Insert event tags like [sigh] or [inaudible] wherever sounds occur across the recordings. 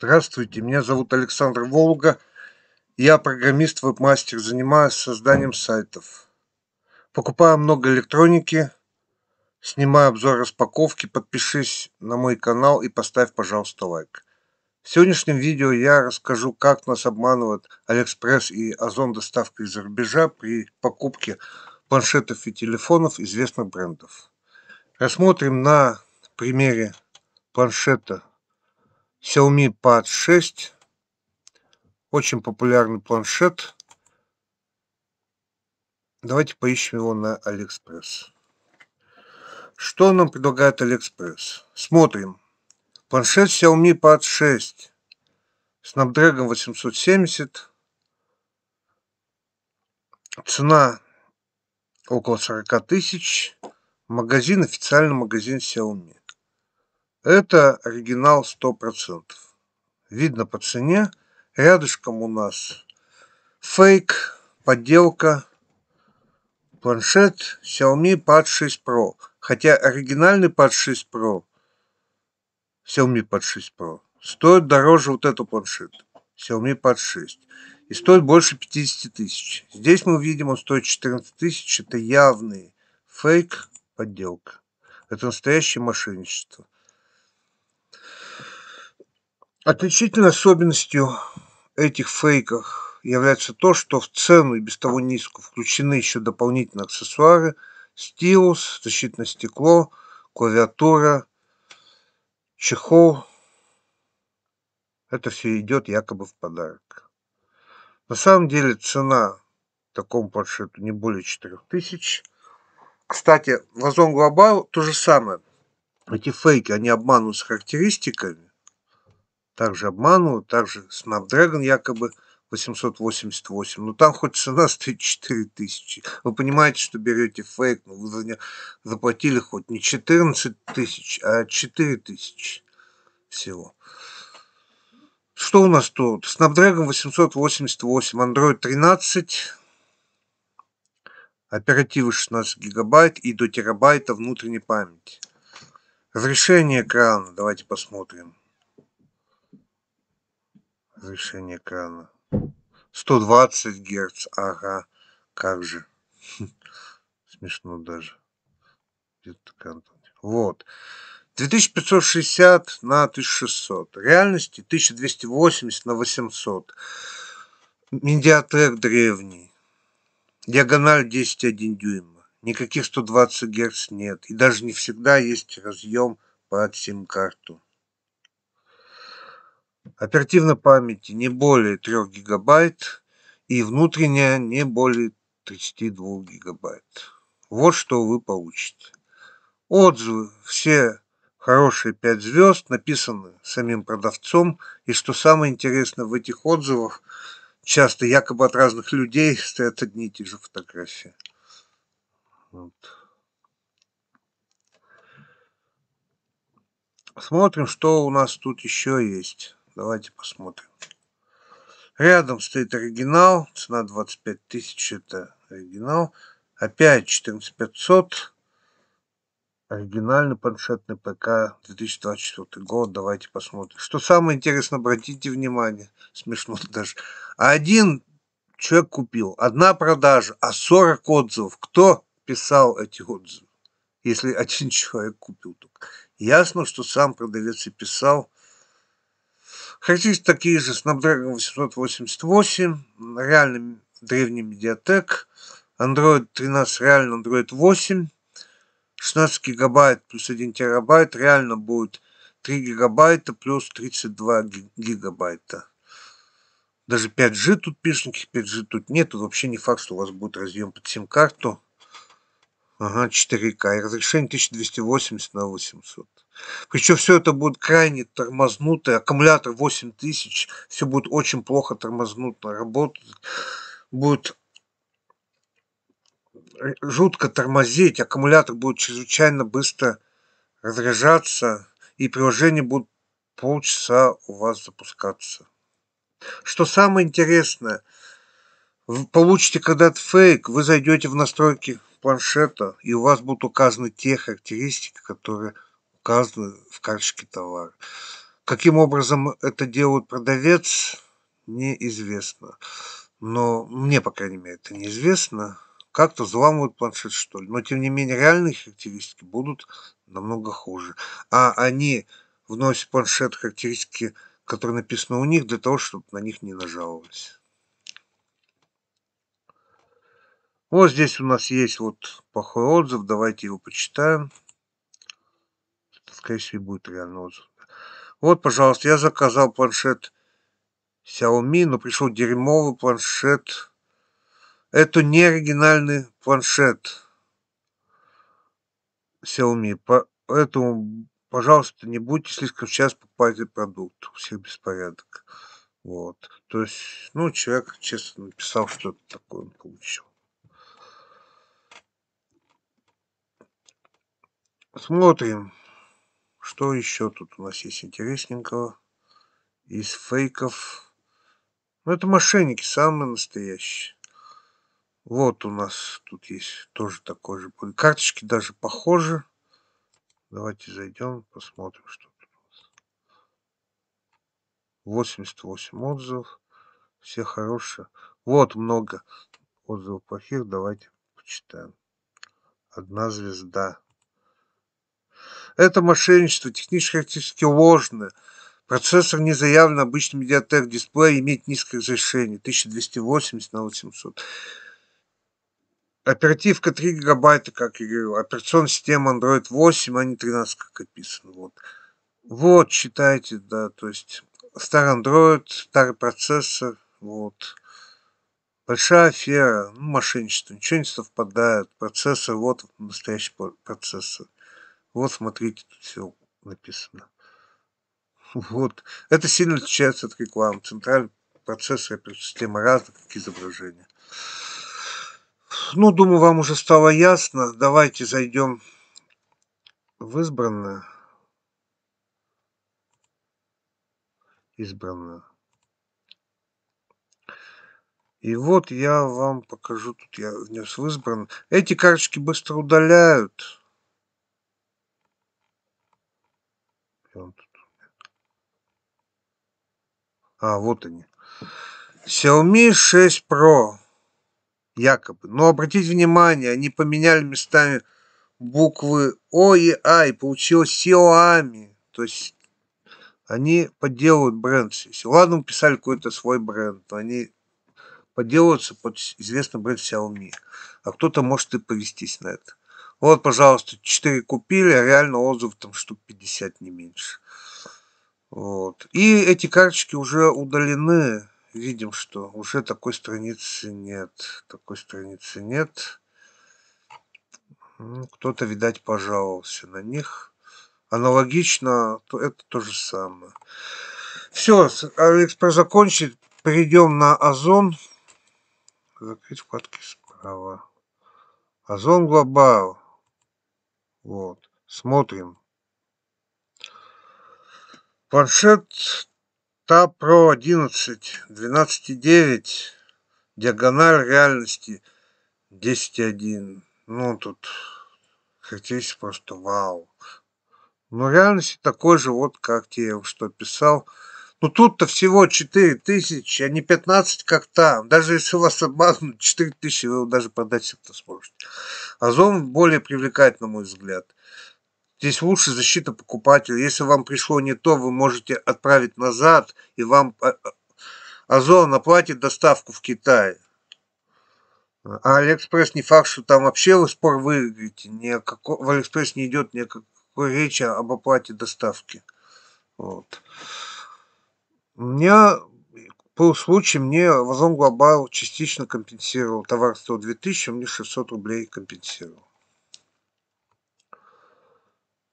Здравствуйте, меня зовут Александр Волга. Я программист, веб-мастер, занимаюсь созданием сайтов. Покупаю много электроники, снимаю обзор распаковки. Подпишись на мой канал и поставь, пожалуйста, лайк. В сегодняшнем видео я расскажу, как нас обманывают Алиэкспресс и Озон доставка из-за рубежа при покупке планшетов и телефонов известных брендов. Рассмотрим на примере планшета Xiaomi Pad 6. Очень популярный планшет. Давайте поищем его на Алиэкспресс. Что нам предлагает Алиэкспресс? Смотрим. Планшет Xiaomi Pad 6. Snapdragon 870. Цена около 40 тысяч. Магазин, официальный магазин Xiaomi. Это оригинал 100%. Видно по цене. Рядышком у нас фейк, подделка, планшет Xiaomi Pad 6 Pro. Хотя оригинальный Pad 6 Pro, Xiaomi Pad 6 Pro, стоит дороже вот эту планшет. Xiaomi Pad 6. И стоит больше 50 тысяч. Здесь мы видим, он стоит 14 тысяч. Это явный фейк, подделка. Это настоящее мошенничество. Отличительной особенностью этих фейков является то, что в цену и без того низкую включены еще дополнительные аксессуары, стилус, защитное стекло, клавиатура, чехол. Это все идет якобы в подарок. На самом деле цена такому планшету не более 4000. Кстати, в Озон Global то же самое. Эти фейки, они обманут с характеристиками, также обманывают, также Snapdragon якобы 888, но ну, там хоть цена [laughs] стоит 4000. Вы понимаете, что берете фейк, но ну, вы за не заплатили хоть не 14 тысяч, а 4000 всего. Что у нас тут? Snapdragon 888, Android 13, оперативы 16 гигабайт и до терабайта внутренней памяти. Разрешение экрана, давайте посмотрим разрешение экрана. 120 Гц, ага, как же. [laughs] Смешно даже. Вот. 2560 на 1600. В Реальности 1280 на 800. Медиатек древний. Диагональ 10,1 дюйма. Никаких 120 Гц нет. И даже не всегда есть разъем под сим-карту оперативной памяти не более 3 гигабайт и внутренняя не более 32 гигабайт. Вот что вы получите. Отзывы все хорошие 5 звезд написаны самим продавцом. И что самое интересное, в этих отзывах часто якобы от разных людей стоят одни и те же фотографии. Вот. Смотрим, что у нас тут еще есть. Давайте посмотрим. Рядом стоит оригинал. Цена 25 тысяч. Это оригинал. Опять 14500. Оригинальный планшетный ПК 2024 год. Давайте посмотрим. Что самое интересное, обратите внимание. [laughs] Смешно даже. Один человек купил. Одна продажа, а 40 отзывов. Кто писал эти отзывы? Если [laughs] один человек купил только. Ясно, что сам продавец и писал хотите такие же. Snapdragon 888, реальный древний Mediatek, Android 13, реально Android 8, 16 гигабайт плюс 1 терабайт, реально будет 3 гигабайта плюс 32 гигабайта. Даже 5G тут пишут, 5G тут нету. Вообще не факт, что у вас будет разъем под сим-карту. Ага, 4К. И разрешение 1280 на 800. Причем все это будет крайне тормознутое. Аккумулятор 8000. Все будет очень плохо тормознуто работать. Будет жутко тормозить. Аккумулятор будет чрезвычайно быстро разряжаться. И приложение будет полчаса у вас запускаться. Что самое интересное – получите когда-то фейк, вы зайдете в настройки планшета, и у вас будут указаны те характеристики, которые указаны в карточке товара. Каким образом это делают продавец, неизвестно. Но мне, по крайней мере, это неизвестно. Как-то взламывают планшет, что ли. Но, тем не менее, реальные характеристики будут намного хуже. А они вносят в планшет характеристики, которые написаны у них, для того, чтобы на них не нажаловались. Вот здесь у нас есть вот плохой отзыв, давайте его почитаем. Скорее всего, будет реальный отзыв. Вот, пожалуйста, я заказал планшет Xiaomi, но пришел дерьмовый планшет. Это не оригинальный планшет Xiaomi. Поэтому, пожалуйста, не будьте слишком сейчас покупать этот продукт. У всех беспорядок. Вот. То есть, ну, человек честно написал, что это такое он получил. Смотрим, что еще тут у нас есть интересненького. Из фейков. Ну, это мошенники самые настоящие. Вот у нас тут есть тоже такой же. Карточки даже похожи. Давайте зайдем, посмотрим, что тут у нас. 88 отзывов. Все хорошие. Вот много отзывов плохих. Давайте почитаем. Одна звезда. Это мошенничество технически практически ложное. Процессор не заявлен, обычный медиатек дисплей имеет низкое разрешение 1280 на 800. Оперативка 3 гигабайта, как я говорил. Операционная система Android 8, а не 13, как описано. Вот, вот читайте, да, то есть старый Android, старый процессор, вот. Большая афера, ну, мошенничество, ничего не совпадает. Процессор, вот настоящий процессор. Вот, смотрите, тут все написано. Вот. Это сильно отличается от рекламы. Центральный процессор и система разных, как изображения. Ну, думаю, вам уже стало ясно. Давайте зайдем в избранное. Избранное. И вот я вам покажу, тут я внес в избран. Эти карточки быстро удаляют. он тут? А, вот они. Xiaomi 6 Pro. Якобы. Но обратите внимание, они поменяли местами буквы О и А, и получилось Xiaomi. То есть они подделывают бренд. Ладно, писали какой-то свой бренд, но они подделываются под известный бренд Xiaomi. А кто-то может и повестись на это. Вот, пожалуйста, 4 купили, а реально отзыв там штук 50 не меньше. Вот. И эти карточки уже удалены. Видим, что уже такой страницы нет. Такой страницы нет. Ну, кто-то, видать, пожаловался на них. Аналогично, то это то же самое. Все, Алиэкспресс закончит. Перейдем на Озон. Закрыть вкладки справа. Озон Глобал. Вот. Смотрим. Планшет ТА Pro 11 12.9 диагональ реальности 10.1. Ну, тут характеристика просто вау. Но реальности такой же, вот как я что писал, ну тут-то всего 4 тысячи, а не 15, как там. Даже если вас [laughs] обманут, 4 тысячи вы даже продать себе-то сможете. Озон более привлекает, на мой взгляд. Здесь лучше защита покупателя. Если вам пришло не то, вы можете отправить назад, и вам а, а, Озон оплатит доставку в Китай. А Алиэкспресс не факт, что там вообще вы спор выиграете. Ни о како... В Алиэкспресс не идет никакой речи об оплате доставки. Вот меня был случай, мне Amazon глобал частично компенсировал. Товар стоил 2000, мне 600 рублей компенсировал.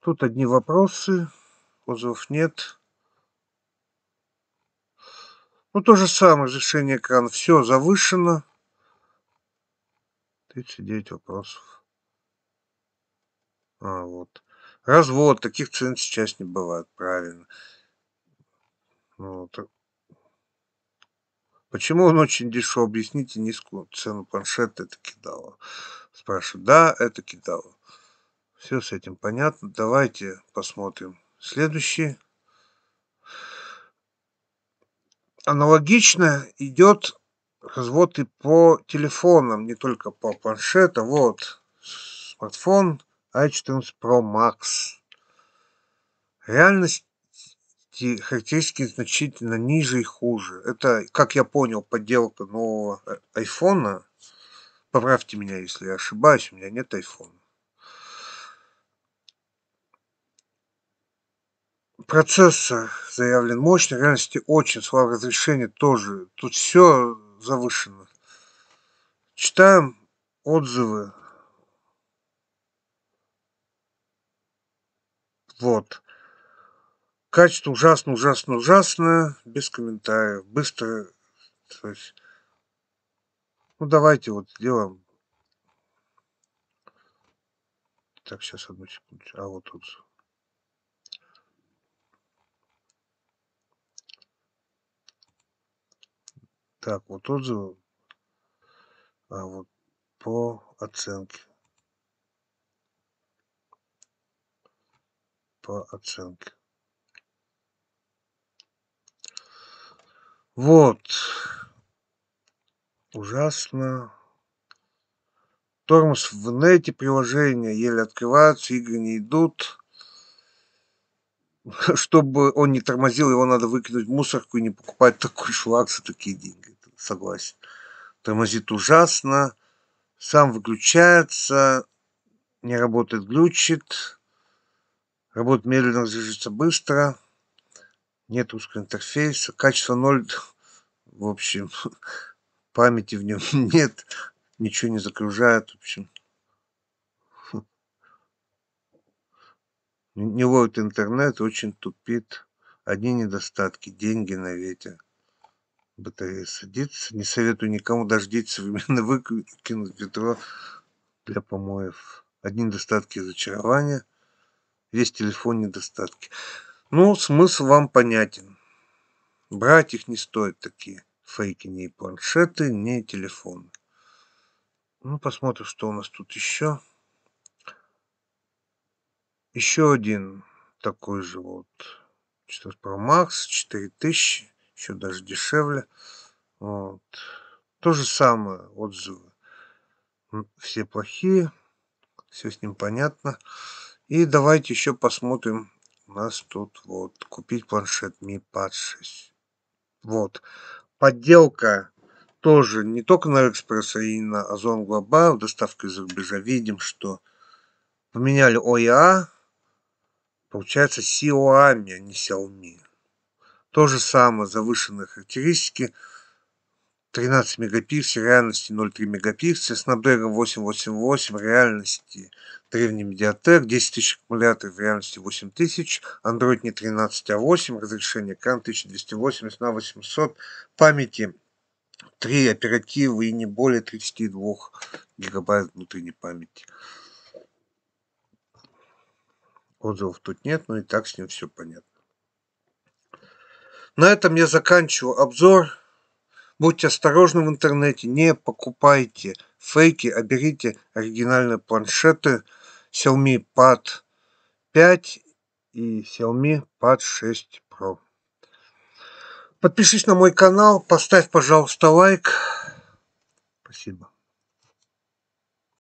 Тут одни вопросы, отзывов нет. Ну, то же самое, разрешение экрана. Все завышено. 39 вопросов. А, вот. Развод. Таких цен сейчас не бывает. Правильно. Ну, Почему он очень дешево? Объясните низкую цену планшета, это кидало. Спрашиваю, да, это кидало. Все с этим понятно. Давайте посмотрим. Следующий. Аналогично идет развод и по телефонам, не только по планшетам. Вот смартфон i14 Pro Max. Реальность характеристики значительно ниже и хуже. Это, как я понял, подделка нового э, айфона. Поправьте меня, если я ошибаюсь, у меня нет айфона. Процессор заявлен мощный, в реальности очень слабое разрешение тоже. Тут все завышено. Читаем отзывы. Вот. Качество ужасно, ужасно, ужасно, без комментариев. Быстро, то есть, ну давайте вот сделаем. Так, сейчас одну секунду. А вот тут. Так, вот отзывы. А вот по оценке. По оценке. Вот. Ужасно. Тормоз в нете, приложения еле открываются, игры не идут. [laughs] Чтобы он не тормозил, его надо выкинуть в мусорку и не покупать такой шлак за такие деньги. Согласен. Тормозит ужасно. Сам выключается. Не работает, глючит. Работа медленно разрежется быстро нет узкого интерфейса, качество 0, в общем, [laughs] памяти в нем [laughs] нет, ничего не загружает, в общем. [laughs] Не ловит интернет, очень тупит. Одни недостатки, деньги на ветер. Батарея садится. Не советую никому, дождиться именно выкинуть ведро для помоев. Одни недостатки разочарования, весь телефон недостатки. Ну, смысл вам понятен. Брать их не стоит такие фейки, не планшеты, не телефоны. Ну, посмотрим, что у нас тут еще. Еще один такой же вот. 4 про Max, 4000, еще даже дешевле. Вот. То же самое, отзывы. Все плохие, все с ним понятно. И давайте еще посмотрим у нас тут вот купить планшет Mi Pad 6. Вот. Подделка тоже не только на Алиэкспресса и на Озон Глобал, доставка из рубежа. Видим, что поменяли ОИА, получается Xiaomi, а не Xiaomi. То же самое, завышенные характеристики – 13 мегапикселей реальности 0,3 мегапикселя, Snapdragon 888 реальности древний медиатек, 10 тысяч аккумуляторов реальности 8 тысяч Android не 13, а 8, разрешение экран 1280 на 800, памяти 3 оперативы и не более 32 гигабайт внутренней памяти. Отзывов тут нет, но и так с ним все понятно. На этом я заканчиваю обзор Будьте осторожны в интернете, не покупайте фейки, а берите оригинальные планшеты Xiaomi Pad 5 и Xiaomi Pad 6 Pro. Подпишись на мой канал, поставь, пожалуйста, лайк. Спасибо.